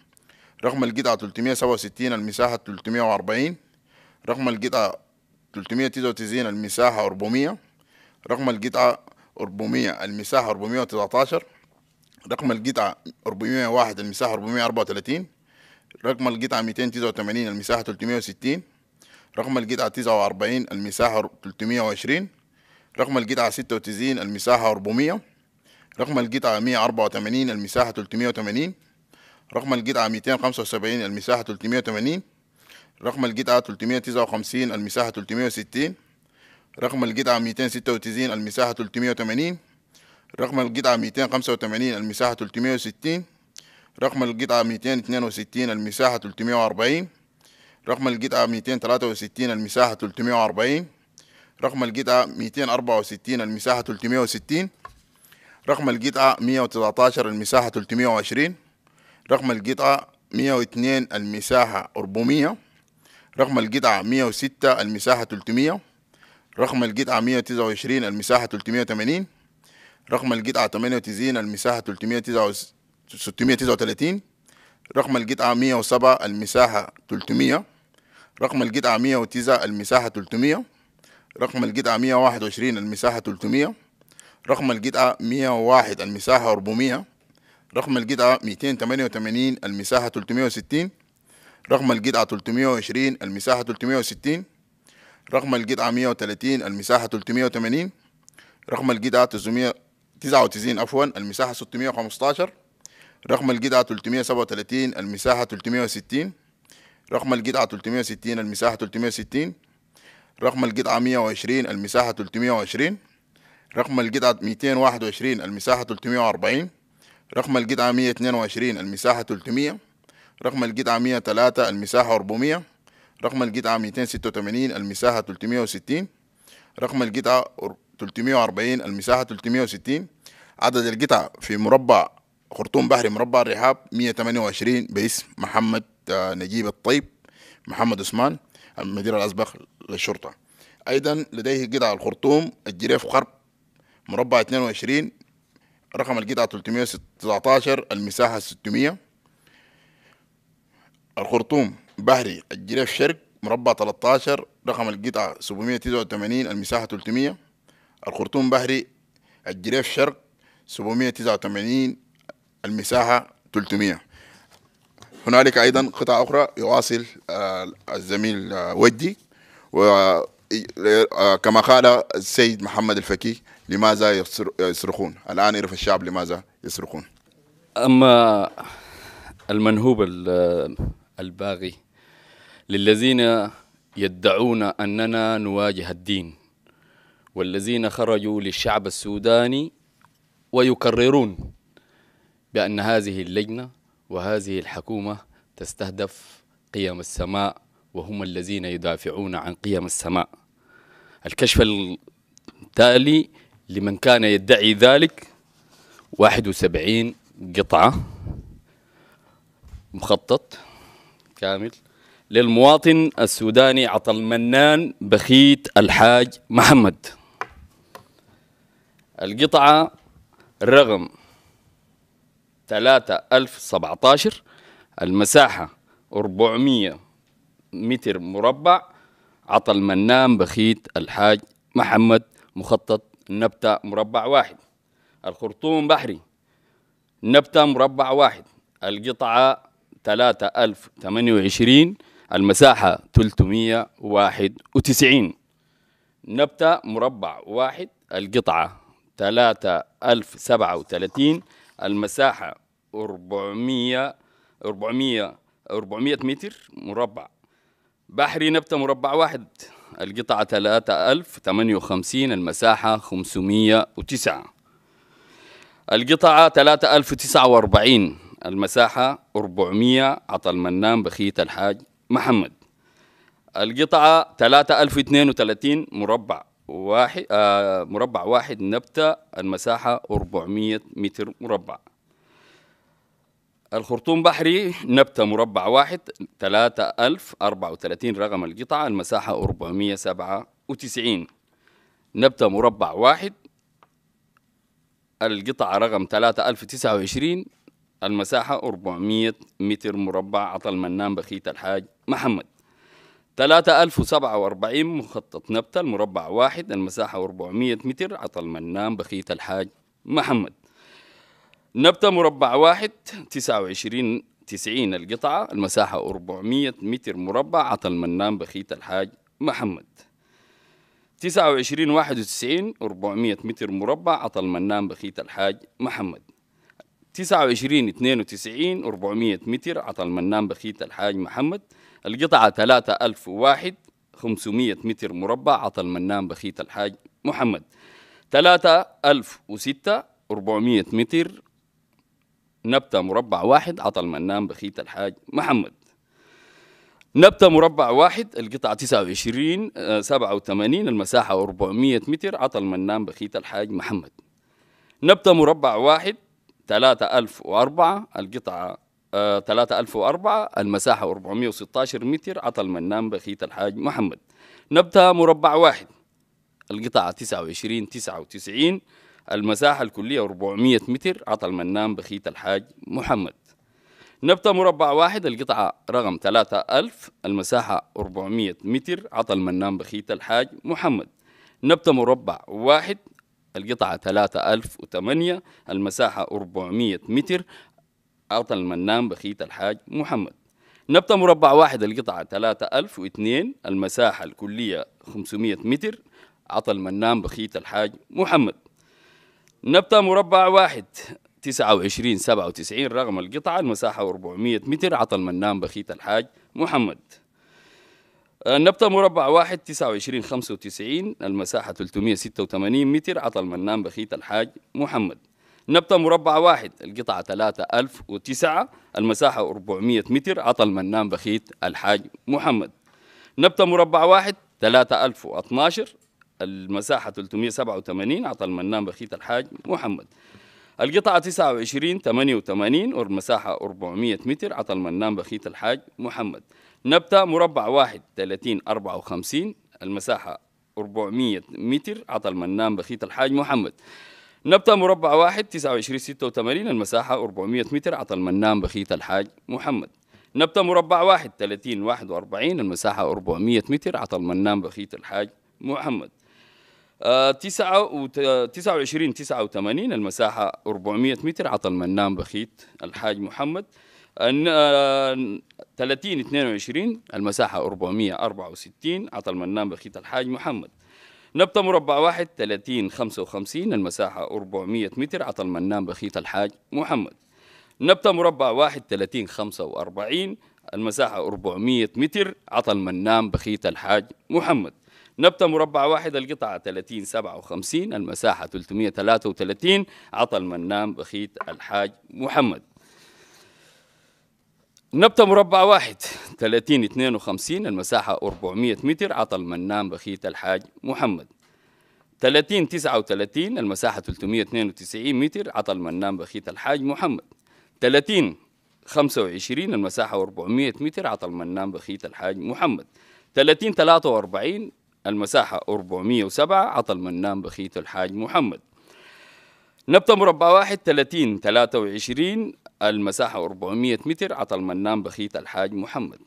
رقم القطعة 367 المساحة 340 رقم القطعة 399 المساحة 400 رقم القطعة 400 المساحة 419 رقم القطعة 401 المساحة 434 رقم القطعة 289 المساحة 360 رقم القطعة 49 المساحة 320 رقم القطعة 96 المساحة 400 رقم القطعة 184 المساحة 380 رقم الجدعة 275 المساحة 380 رقم الجدعة 359 المساحة 360 رقم الجدعة 296 المساحة 380 رقم الجدعة 285 المساحة 360 رقم الجدعة 262 المساحة 340 رقم الجدعة 263 المساحة 340 رقم الجدعة 264 المساحة 360 رقم الجدعة 119 المساحة 320 رقم القطعة 102 المساحة 400 رقم القطعة 106 المساحة 300 رقم القطعة 129 المساحة 380 رقم القطعة 98 المساحة 639 رقم القطعة 107 المساحة 300 رقم القطعة 109 المساحة 300 رقم القطعة 121 المساحة 300 رقم القطعة 101 المساحة 400 رقم القطعة 288 المساحة 360 رقم القطعة 320 المساحة 360 رقم القطعة 130 المساحة 380 رقم القطعة 999 عفوا المساحة 615 رقم القطعة 337 المساحة 360 رقم القطعة 360 المساحة 360 رقم القطعة 120 المساحة 320 رقم القطعة 221 المساحة 340 رقم القطعة 122 المساحة 300 رقم القطعة 103 المساحة 400 رقم القطعة 286 المساحة 360 رقم القطعة 340 المساحة 360 عدد القطع في مربع خرطوم بحري مربع الرحاب 128 باسم محمد آه، نجيب الطيب محمد عثمان المدير الأسبق للشرطة أيضا لديه قطع الخرطوم الجريف خرب مربع 22 رقم القطعة 319 المساحة 600 الخرطوم بحري الجريف شرق مربع 13 رقم القطعة 789 المساحة 300 الخرطوم بحري الجريف شرق 789 المساحة 300 هنالك أيضا قطع أخرى يواصل آه، الزميل آه، ودي وكما آه، قال السيد محمد الفكي لماذا يصرخون الآن يعرف الشعب لماذا يصرخون أما المنهوب الباغي للذين يدعون أننا نواجه الدين والذين خرجوا للشعب السوداني ويكررون بأن هذه اللجنة وهذه الحكومة تستهدف قيم السماء وهم الذين يدافعون عن قيم السماء الكشف التالي لمن كان يدعي ذلك 71 قطعة مخطط كامل للمواطن السوداني عطى المنان بخيت الحاج محمد القطعة رقم 3017 المساحة 400 متر مربع عطى المنان بخيت الحاج محمد مخطط نبتة مربع واحد الخرطوم بحري نبتة مربع واحد القطعة 3028 المساحة 391 نبتة مربع واحد القطعة 3037 المساحة 400 400 400 متر مربع بحري نبتة مربع واحد القطعة 3058 المساحة 509 القطعة 3049 المساحة 400 عطى المنان بخية الحاج محمد القطعة 3032 مربع واحد آه مربع واحد نبتة المساحة 400 متر مربع الخرطوم بحري نبتة مربع واحد ألف أربعة وثلاثين رقم القطعة المساحة أربعمية سبعة وتسعين نبتة مربع واحد القطعة رقم وعشرين المساحة أربعمية متر مربع عطى المنام بخيت الحاج محمد ألف وأربعين مخطط نبتة المربع واحد المساحة أربعمية متر عطى المنام بخيت الحاج محمد نبتة مربع واحد تسعة وعشرين تسعين القطعة المساحة أربعمية متر مربع عطى المنام بخيت الحاج محمد تسعة وعشرين واحد وتسعين أربعمية متر مربع عطى المنام بخيت الحاج محمد تسعة وعشرين اثنين وتسعين أربعمية متر عطى المنام بخيت الحاج محمد القطعة ثلاثة ألف واحد خمسمية متر مربع عطى المنام بخيت الحاج محمد ثلاثة ألف وستة أربعمية متر نبتة مربع واحد عطى المنام بخيت الحاج محمد نبتة مربع واحد القطعة 29 87 آه، المساحة 400 متر عطى المنام بخيت الحاج محمد نبتة مربع واحد 3004 القطعة آه، ألف 3004 المساحة 416 متر عطى المنام بخيت الحاج محمد نبتة مربع واحد القطعة 29 99 المساحة الكلية 400 متر عطى المنام بخيت الحاج محمد نبتة مربع واحد القطعة رقم 3000 المساحة 400 متر عطى المنام بخيت الحاج محمد نبتة مربع واحد القطعة 3008 المساحة 400 متر عطى المنام بخيت الحاج محمد نبتة مربع واحد القطعة 3002 المساحة الكلية 500 متر عطى المنام بخيت الحاج محمد نبتة مربع واحد 29 97 رغم القطعة المساحة 400 متر عطى المنام بخيت الحاج محمد النبتة آه، مربع واحد 29 95 المساحة 386 متر عطى المنام بخيت الحاج محمد نبتة مربع واحد القطعة 3009 المساحة 400 متر عطى المنام بخيت الحاج محمد نبتة مربع واحد 3012 المساحة 387 عطى المنان بخيت الحاج محمد القطعة 29 88 والمساحة 400 متر عطى المنان بخيت الحاج محمد نبتة مربع واحد 30 54 المساحة 400 متر عطى المنان بخيت الحاج محمد نبتة مربع واحد 29 86 المساحة 400 متر عطى المنام بخيت الحاج محمد نبتة مربع واحد 30 41 المساحة 400 متر عطى المنام بخيت الحاج محمد 29 آه، 89 المساحة 400 متر عطى المنام بخيت الحاج محمد 30 آه، 22 آه، المساحة 464 عطى المنام بخيت الحاج محمد نبتة مربع واحد 30 55 المساحة 400 متر عطى المنام بخيت الحاج محمد نبتة مربع واحد 30 45 المساحة 400 متر عطى المنام بخيت الحاج محمد نبتة مربع واحدة القطعة 30 57 المساحة 333 عطى المنام بخيت الحاج محمد نبتة مربع واحد 30 52 المساحة 400 متر عطى المنام بخيت الحاج محمد 30 39 المساحة 392 متر عطى المنام بخيت الحاج محمد 30 25 المساحة 400 متر عطى المنام بخيت الحاج محمد 30 43 المساحة 407 عطى المنام بخيت الحاج محمد نبتة مربع واحد 30 23 المساحة 400 متر عطى المنام بخيت الحاج محمد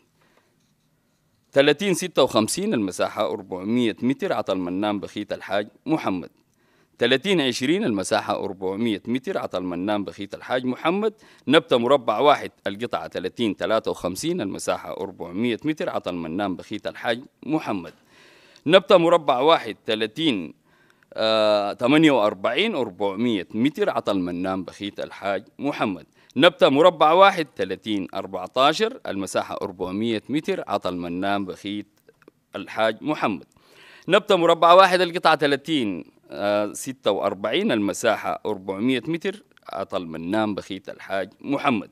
30 56 المساحة 400 متر عطى المنام بخيت الحاج محمد 30 20 المساحة 400 متر عطى المنام بخيت الحاج محمد نبتة مربع واحد القطعة 30 53 المساحة 400 متر عطى المنام بخيت الحاج محمد نبتة مربع واحد 30 آه 48 400 متر عطى المنام بخيت الحاج محمد نبتة مربع واحد 30 14 المساحة 400 متر عطى المنام بخيت الحاج محمد نبتة مربع واحد القطعة 30 آه، ستة 46 المساحة 400 متر عطى المنام بخيت الحاج محمد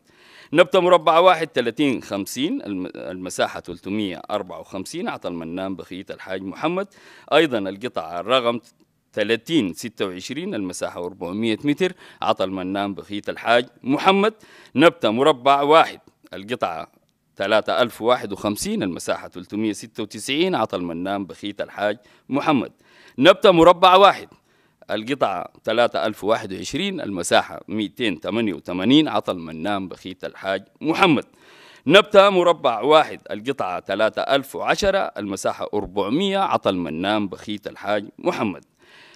نبتة مربعة واحد 30 50 المساحة 354 أعطى المنام بخية الحاج محمد أيضا القطعة الرقم 30 26 المساحة 400 متر عطى المنام بخية الحاج محمد نبتة مربع واحد القطعة 3051 المساحة 396 عطى المنام بخيت الحاج محمد نبتة مربع واحد القطعة 3021 المساحة 288 عطل منام بخيت الحاج محمد نبتة مربع واحد القطعة 3010 المساحة 400 عطل منام بخيت الحاج محمد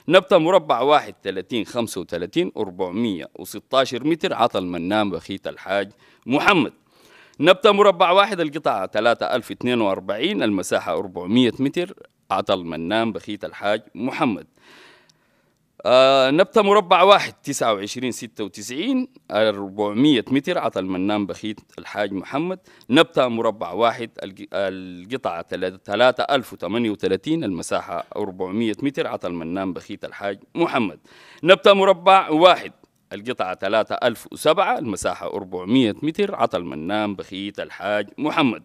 نبتة مربع واحد 3035 416 متر عطل منام بخيت الحاج محمد نبتة مربع واحد القطعة 3042 المساحة 400 متر عطل منام بخيت الحاج محمد آه، نبتة مربع واحد تسعة وعشرين ستة وتسعين أربعمية متر عطى المنام بخيت الحاج محمد نبتة مربع واحد القطعة ثلاثة ألف وثمانية وثلاثين المساحة أربعمية متر عطى المنام بخيت الحاج محمد نبتة مربع واحد القطعة ألف وسبعة المساحة أربعمية متر عطى المنام بخيت الحاج محمد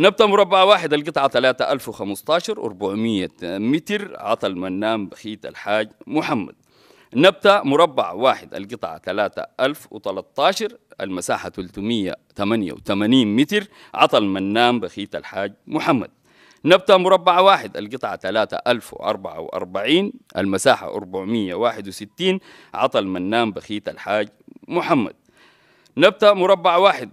نبتة مربعة واحدة القطعة 3015 400 متر عطى المنام بخيت الحاج محمد نبتة مربع واحد القطعة 3013 المساحة 388 متر عطى المنام بخيت الحاج محمد نبتة مربع واحد القطعة 3044 المساحة 461 عطى المنام بخيت الحاج محمد نبتة مربع واحد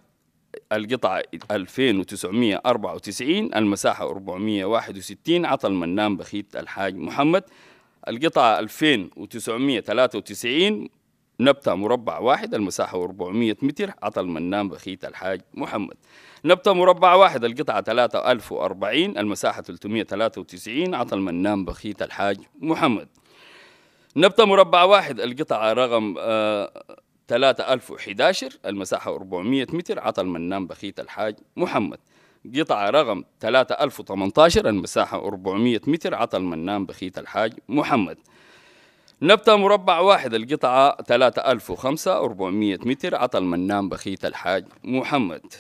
القطعة 2994 المساحة 461 عطى المنام بخيت الحاج محمد القطعة 2993 نبتة مربع واحد المساحة 400 متر عطى المنام بخيت الحاج محمد نبتة مربع واحد القطعة 3040 المساحة 393 عطى المنام بخيت الحاج محمد نبتة مربع واحد القطعة رقم آه 3011 المساحة 400 متر عطى المنام بخيت الحاج محمد قطعة رقم 3018 المساحة 400 متر عطى المنام بخيت الحاج محمد نبتة مربع واحد القطعة 3005 400 متر عطى المنام بخيت الحاج محمد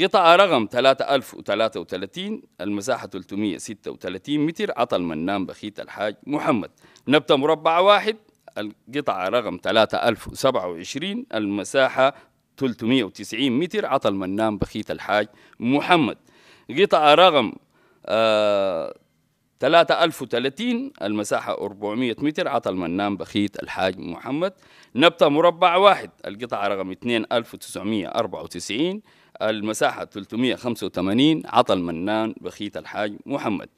قطعة رقم 3033 المساحة 336 متر عطى المنام بخيت الحاج محمد نبتة مربع واحد القطعة رقم 3027 المساحة 390 متر عطى المنان بخيت الحاج محمد قطعة رقم آه 3030 المساحة 400 متر عطى المنان بخيت الحاج محمد نبتة مربع واحد القطعة رقم 2994 المساحة 385 عطى المنان بخيت الحاج محمد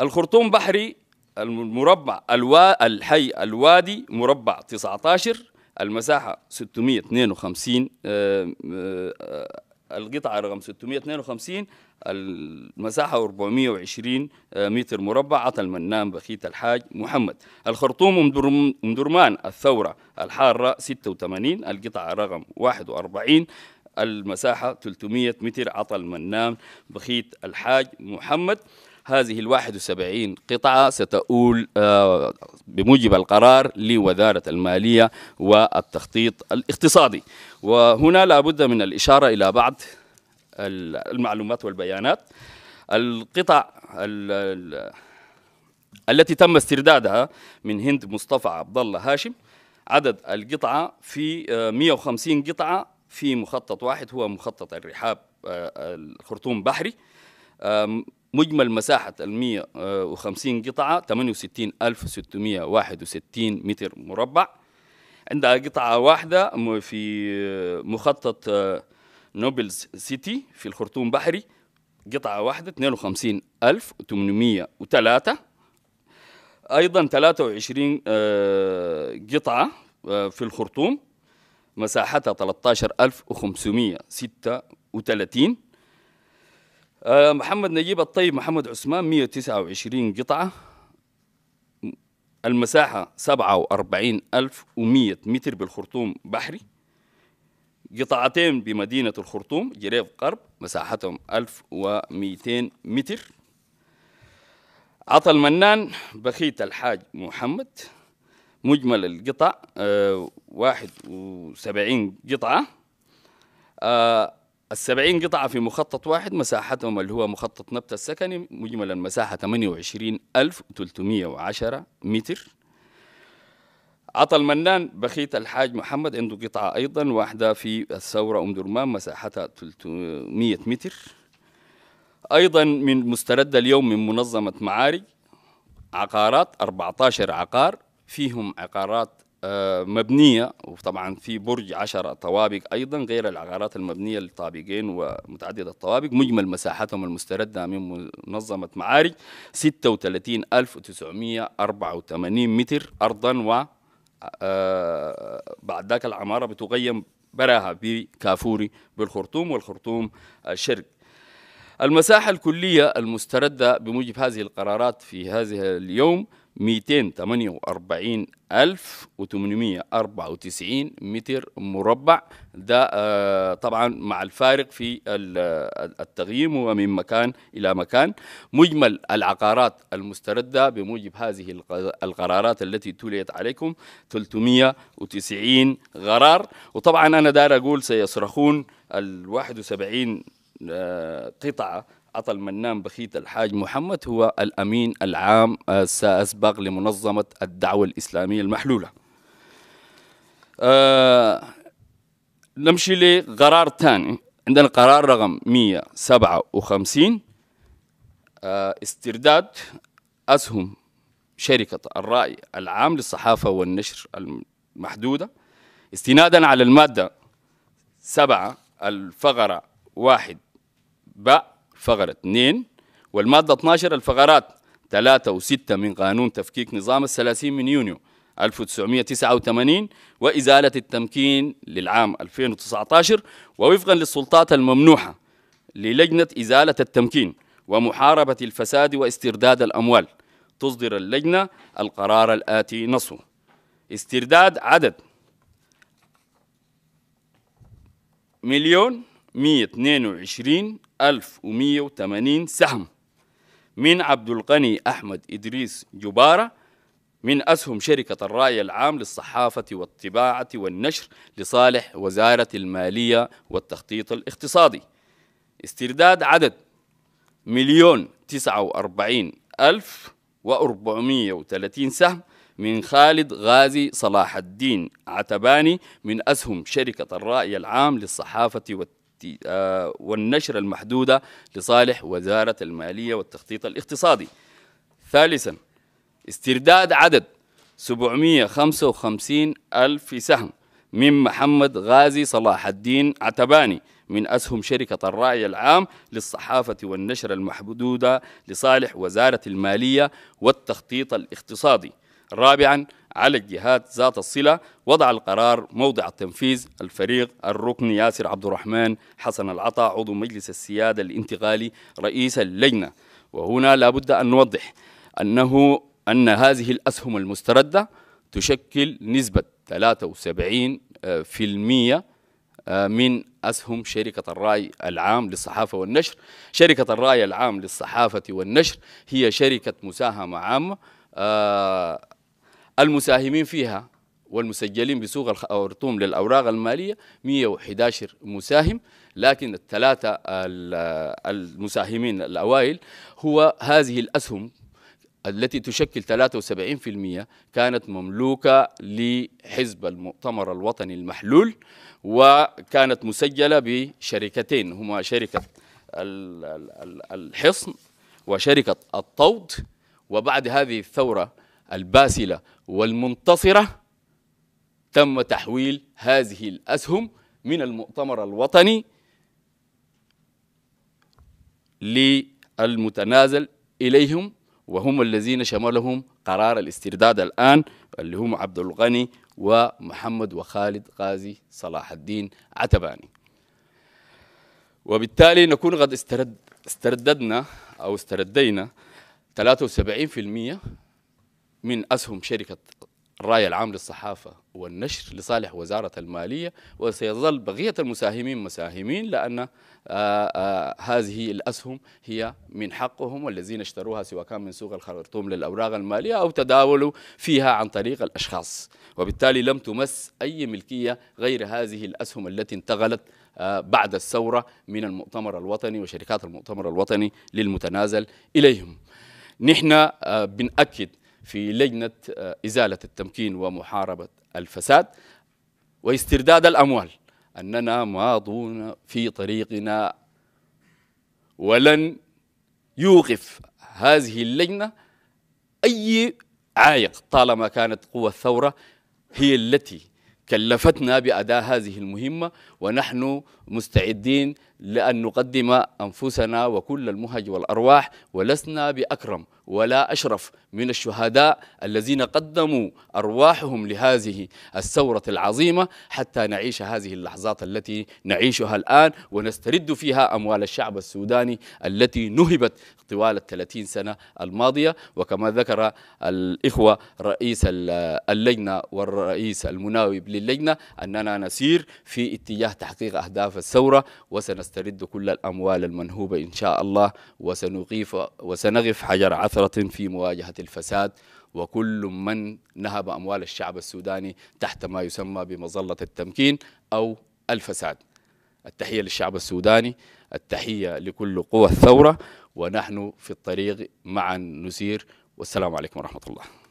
الخرطوم بحري المربع الوا الحي الوادي مربع 19 المساحة 652 آه، آه، القطعة رقم 652 المساحة 420 آه، متر مربع عطى المنام بخيت الحاج محمد الخرطوم أم درمان الثورة الحارة 86 القطعة رقم 41 المساحة 300 متر عطى المنام بخيت الحاج محمد هذه الواحد وسبعين قطعة ستؤول آه، بموجب القرار لوزارة المالية والتخطيط الاقتصادي وهنا لابد من الإشارة إلى بعض المعلومات والبيانات القطع التي تم استردادها من هند مصطفى عبد الله هاشم عدد القطعة في 150 آه، قطعة في مخطط واحد هو مخطط الرحاب آه، الخرطوم بحري مجمل مساحة ال 150 قطعة 68661 متر مربع عندها قطعة واحدة في مخطط آه، نوبلز سيتي في الخرطوم بحري قطعة واحدة 52803 أيضا 23 آه، قطعة آه، في الخرطوم مساحتها 13536 آه، محمد نجيب الطيب محمد عثمان 129 قطعة المساحة 47100 متر بالخرطوم بحري قطعتين بمدينة الخرطوم جريف قرب مساحتهم 1200 متر عطى المنان بخيت الحاج محمد مجمل القطع 71 آه، قطعة آه، السبعين قطعة في مخطط واحد مساحتهم اللي هو مخطط نبتة السكني مجملا مساحة 28310 متر عطى المنان بخيت الحاج محمد عنده قطعة أيضا واحدة في الثورة أم درمان مساحتها 300 متر أيضا من مستردة اليوم من منظمة معارج عقارات 14 عقار فيهم عقارات مبنية وطبعا في برج عشرة طوابق أيضا غير العقارات المبنية للطابقين ومتعددة الطوابق مجمل مساحتهم المستردة من منظمة معارج 36984 متر أرضا و آه، بعد ذاك العمارة بتقيم براها بكافوري بالخرطوم والخرطوم الشرق المساحة الكلية المستردة بموجب هذه القرارات في هذه اليوم 248894 متر مربع ده آه، طبعا مع الفارق في التقييم ومن مكان إلى مكان مجمل العقارات المستردة بموجب هذه القرارات التي تليت عليكم 390 غرار وطبعا أنا دار أقول سيصرخون ال 71 آه، قطعة عطى المنان بخيت الحاج محمد هو الأمين العام السأسبق آه، لمنظمة الدعوة الإسلامية المحلولة أه نمشي لقرار ثاني عندنا قرار رقم 157 أه استرداد أسهم شركة الرأي العام للصحافة والنشر المحدودة استنادا على المادة 7 الفقرة 1 بأ فقرة 2 والمادة 12 الفقرات 3 و6 من قانون تفكيك نظام الثلاثين من يونيو 1989 وإزالة التمكين للعام 2019 ووفقا للسلطات الممنوحة للجنة إزالة التمكين ومحاربة الفساد واسترداد الأموال تصدر اللجنة القرار الآتي نصه استرداد عدد مليون 122 1180 سهم من عبد الغني أحمد إدريس جبارة من أسهم شركة الرأي العام للصحافة والطباعة والنشر لصالح وزارة المالية والتخطيط الاقتصادي استرداد عدد مليون تسعة وأربعين ألف وأربعمية وثلاثين سهم من خالد غازي صلاح الدين عتباني من أسهم شركة الرأي العام للصحافة والتباعة آه، والنشر المحدودة لصالح وزارة المالية والتخطيط الاقتصادي ثالثا استرداد عدد 755 ألف سهم من محمد غازي صلاح الدين عتباني من أسهم شركة الرأي العام للصحافة والنشر المحدودة لصالح وزارة المالية والتخطيط الاقتصادي رابعا على الجهات ذات الصلة وضع القرار موضع التنفيذ الفريق الركن ياسر عبد الرحمن حسن العطا عضو مجلس السيادة الانتقالي رئيس اللجنة وهنا لابد أن نوضح أنه أن هذه الأسهم المستردة تشكل نسبة 73% آه، من أسهم شركة الرأي العام للصحافة والنشر شركة الرأي العام للصحافة والنشر هي شركة مساهمة عامة آه، المساهمين فيها والمسجلين بسوق الخرطوم للأوراق المالية 111 مساهم لكن الثلاثة المساهمين الأوائل هو هذه الأسهم التي تشكل 73% كانت مملوكة لحزب المؤتمر الوطني المحلول وكانت مسجلة بشركتين هما شركة الحصن وشركة الطود وبعد هذه الثورة الباسلة والمنتصرة تم تحويل هذه الأسهم من المؤتمر الوطني للمتنازل إليهم وهم الذين شملهم قرار الاسترداد الآن اللي هم عبد الغني ومحمد وخالد غازي صلاح الدين عتباني وبالتالي نكون قد استرد استرددنا أو استردينا 73% من أسهم شركة الرأي العام للصحافة والنشر لصالح وزارة المالية وسيظل بقية المساهمين مساهمين لأن آآ آه، آآ آه، هذه الأسهم هي من حقهم والذين اشتروها سواء كان من سوق الخرطوم للأوراق المالية أو تداولوا فيها عن طريق الأشخاص وبالتالي لم تمس أي ملكية غير هذه الأسهم التي انتقلت آه، بعد الثورة من المؤتمر الوطني وشركات المؤتمر الوطني للمتنازل إليهم نحن بنأكد في لجنة آه، إزالة التمكين ومحاربة الفساد واسترداد الأموال أننا ماضون في طريقنا ولن يوقف هذه اللجنة أي عائق طالما كانت قوة الثورة هي التي كلفتنا بأداء هذه المهمة ونحن مستعدين لأن نقدم أنفسنا وكل المهج والأرواح ولسنا بأكرم ولا أشرف من الشهداء الذين قدموا أرواحهم لهذه الثورة العظيمة حتى نعيش هذه اللحظات التي نعيشها الآن ونسترد فيها أموال الشعب السوداني التي نهبت طوال الثلاثين سنة الماضية وكما ذكر الإخوة رئيس اللجنة والرئيس المناوب للجنة أننا نسير في اتجاه تحقيق أهداف الثورة وسنستمر سنسترد كل الأموال المنهوبة إن شاء الله وسنغيف وسنغف حجر عثرة في مواجهة الفساد وكل من نهب أموال الشعب السوداني تحت ما يسمى بمظلة التمكين أو الفساد التحية للشعب السوداني التحية لكل قوى الثورة ونحن في الطريق معا نسير والسلام عليكم ورحمة الله